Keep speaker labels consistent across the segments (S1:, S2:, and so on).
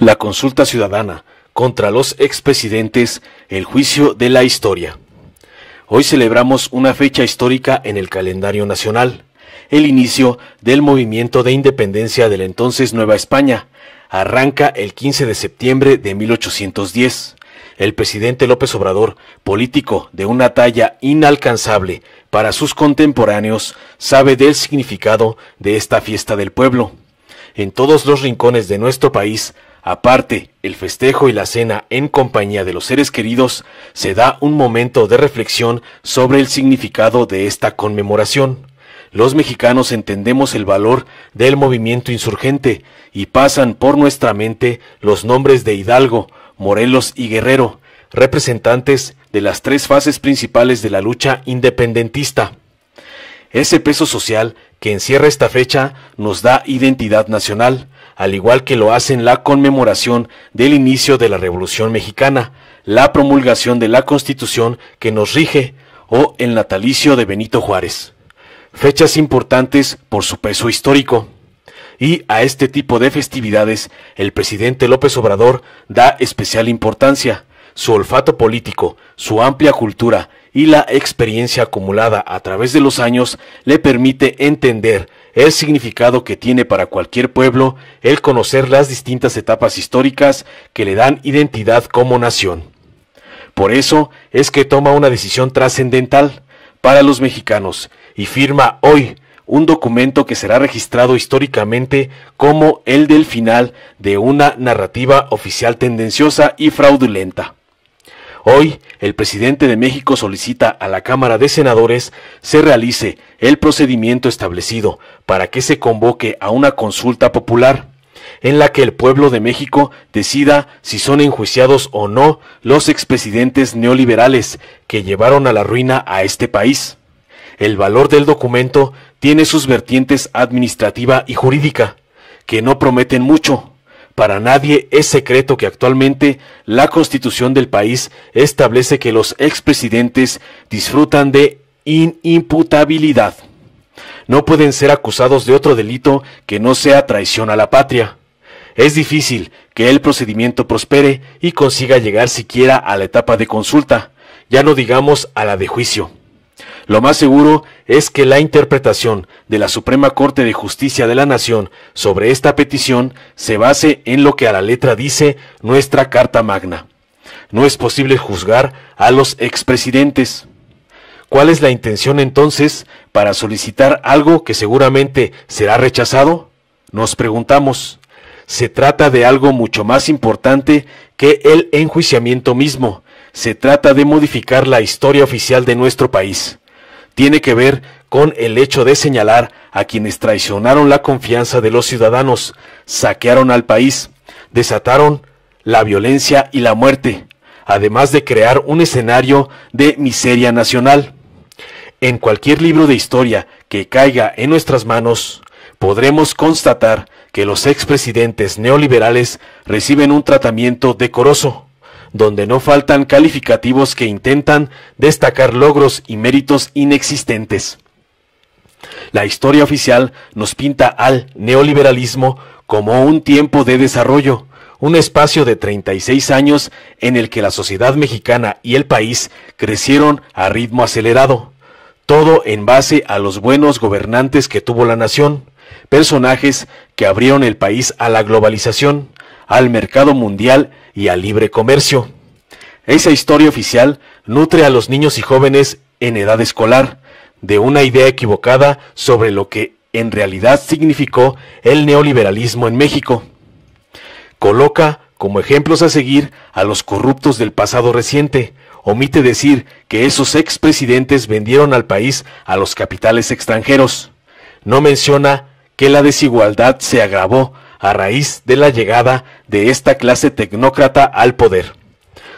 S1: la consulta ciudadana contra los expresidentes, el juicio de la historia. Hoy celebramos una fecha histórica en el calendario nacional, el inicio del movimiento de independencia de la entonces Nueva España. Arranca el 15 de septiembre de 1810. El presidente López Obrador, político de una talla inalcanzable para sus contemporáneos, sabe del significado de esta fiesta del pueblo. En todos los rincones de nuestro país Aparte, el festejo y la cena en compañía de los seres queridos se da un momento de reflexión sobre el significado de esta conmemoración. Los mexicanos entendemos el valor del movimiento insurgente y pasan por nuestra mente los nombres de Hidalgo, Morelos y Guerrero, representantes de las tres fases principales de la lucha independentista. Ese peso social que encierra esta fecha nos da identidad nacional, al igual que lo hacen la conmemoración del inicio de la Revolución Mexicana, la promulgación de la Constitución que nos rige o el natalicio de Benito Juárez. Fechas importantes por su peso histórico. Y a este tipo de festividades el presidente López Obrador da especial importancia. Su olfato político, su amplia cultura y la experiencia acumulada a través de los años le permite entender el significado que tiene para cualquier pueblo el conocer las distintas etapas históricas que le dan identidad como nación. Por eso es que toma una decisión trascendental para los mexicanos y firma hoy un documento que será registrado históricamente como el del final de una narrativa oficial tendenciosa y fraudulenta. Hoy, el presidente de México solicita a la Cámara de Senadores se realice el procedimiento establecido para que se convoque a una consulta popular en la que el pueblo de México decida si son enjuiciados o no los expresidentes neoliberales que llevaron a la ruina a este país. El valor del documento tiene sus vertientes administrativa y jurídica, que no prometen mucho, para nadie es secreto que actualmente la constitución del país establece que los expresidentes disfrutan de inimputabilidad. No pueden ser acusados de otro delito que no sea traición a la patria. Es difícil que el procedimiento prospere y consiga llegar siquiera a la etapa de consulta, ya no digamos a la de juicio. Lo más seguro es que la interpretación de la Suprema Corte de Justicia de la Nación sobre esta petición se base en lo que a la letra dice nuestra Carta Magna. No es posible juzgar a los expresidentes. ¿Cuál es la intención entonces para solicitar algo que seguramente será rechazado? Nos preguntamos. Se trata de algo mucho más importante que el enjuiciamiento mismo. Se trata de modificar la historia oficial de nuestro país tiene que ver con el hecho de señalar a quienes traicionaron la confianza de los ciudadanos, saquearon al país, desataron la violencia y la muerte, además de crear un escenario de miseria nacional. En cualquier libro de historia que caiga en nuestras manos, podremos constatar que los expresidentes neoliberales reciben un tratamiento decoroso donde no faltan calificativos que intentan destacar logros y méritos inexistentes. La historia oficial nos pinta al neoliberalismo como un tiempo de desarrollo, un espacio de 36 años en el que la sociedad mexicana y el país crecieron a ritmo acelerado, todo en base a los buenos gobernantes que tuvo la nación, personajes que abrieron el país a la globalización, al mercado mundial y al libre comercio. Esa historia oficial nutre a los niños y jóvenes en edad escolar de una idea equivocada sobre lo que en realidad significó el neoliberalismo en México. Coloca como ejemplos a seguir a los corruptos del pasado reciente, omite decir que esos expresidentes vendieron al país a los capitales extranjeros. No menciona que la desigualdad se agravó a raíz de la llegada de esta clase tecnócrata al poder.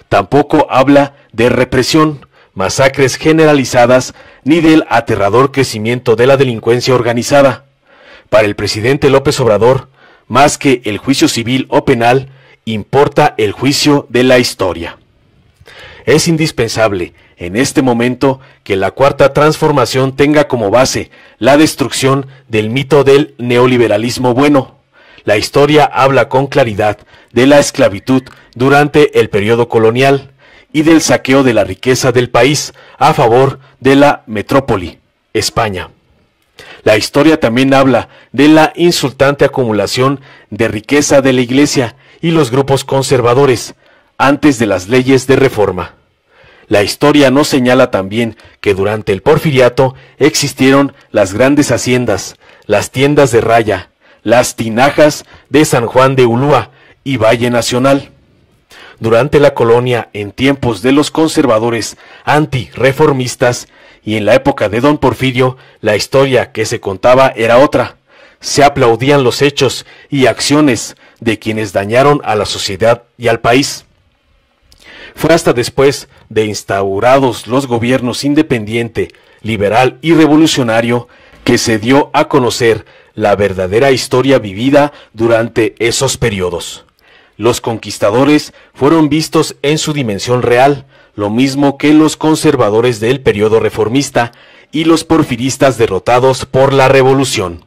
S1: Tampoco habla de represión, masacres generalizadas, ni del aterrador crecimiento de la delincuencia organizada. Para el presidente López Obrador, más que el juicio civil o penal, importa el juicio de la historia. Es indispensable, en este momento, que la cuarta transformación tenga como base la destrucción del mito del neoliberalismo bueno, la historia habla con claridad de la esclavitud durante el periodo colonial y del saqueo de la riqueza del país a favor de la metrópoli, España. La historia también habla de la insultante acumulación de riqueza de la Iglesia y los grupos conservadores antes de las leyes de reforma. La historia nos señala también que durante el porfiriato existieron las grandes haciendas, las tiendas de raya, las tinajas de San Juan de Ulúa y Valle Nacional. Durante la colonia, en tiempos de los conservadores anti-reformistas y en la época de don Porfirio, la historia que se contaba era otra. Se aplaudían los hechos y acciones de quienes dañaron a la sociedad y al país. Fue hasta después de instaurados los gobiernos independiente, liberal y revolucionario que se dio a conocer la verdadera historia vivida durante esos periodos. Los conquistadores fueron vistos en su dimensión real, lo mismo que los conservadores del periodo reformista y los porfiristas derrotados por la revolución.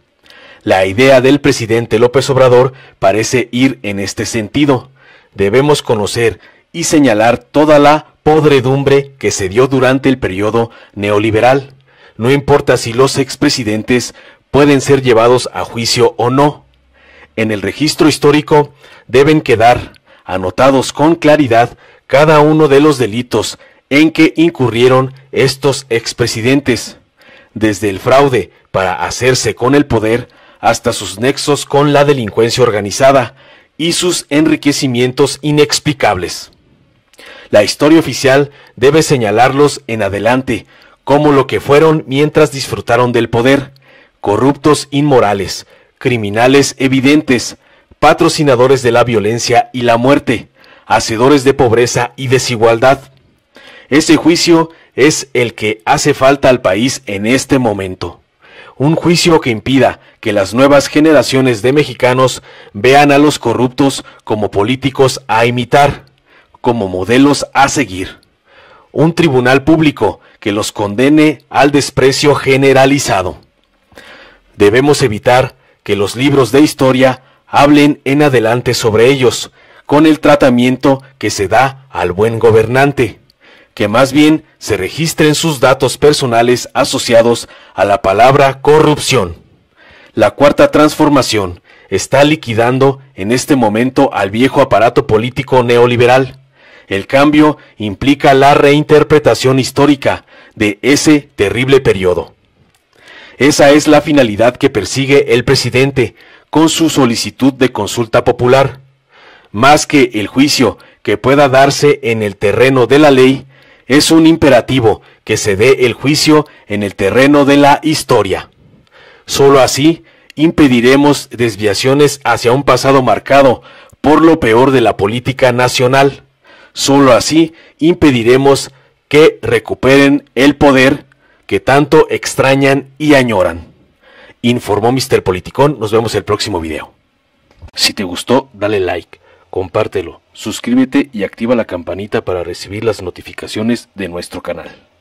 S1: La idea del presidente López Obrador parece ir en este sentido. Debemos conocer y señalar toda la podredumbre que se dio durante el periodo neoliberal. No importa si los expresidentes pueden ser llevados a juicio o no. En el registro histórico deben quedar anotados con claridad cada uno de los delitos en que incurrieron estos expresidentes, desde el fraude para hacerse con el poder hasta sus nexos con la delincuencia organizada y sus enriquecimientos inexplicables. La historia oficial debe señalarlos en adelante como lo que fueron mientras disfrutaron del poder, corruptos inmorales, criminales evidentes, patrocinadores de la violencia y la muerte, hacedores de pobreza y desigualdad. Ese juicio es el que hace falta al país en este momento. Un juicio que impida que las nuevas generaciones de mexicanos vean a los corruptos como políticos a imitar, como modelos a seguir. Un tribunal público que los condene al desprecio generalizado. Debemos evitar que los libros de historia hablen en adelante sobre ellos, con el tratamiento que se da al buen gobernante, que más bien se registren sus datos personales asociados a la palabra corrupción. La cuarta transformación está liquidando en este momento al viejo aparato político neoliberal. El cambio implica la reinterpretación histórica de ese terrible periodo. Esa es la finalidad que persigue el presidente con su solicitud de consulta popular. Más que el juicio que pueda darse en el terreno de la ley, es un imperativo que se dé el juicio en el terreno de la historia. Solo así impediremos desviaciones hacia un pasado marcado por lo peor de la política nacional. Solo así impediremos que recuperen el poder que tanto extrañan y añoran. Informó Mr. Politicón, nos vemos el próximo video. Si te gustó, dale like, compártelo, suscríbete y activa la campanita para recibir las notificaciones de nuestro canal.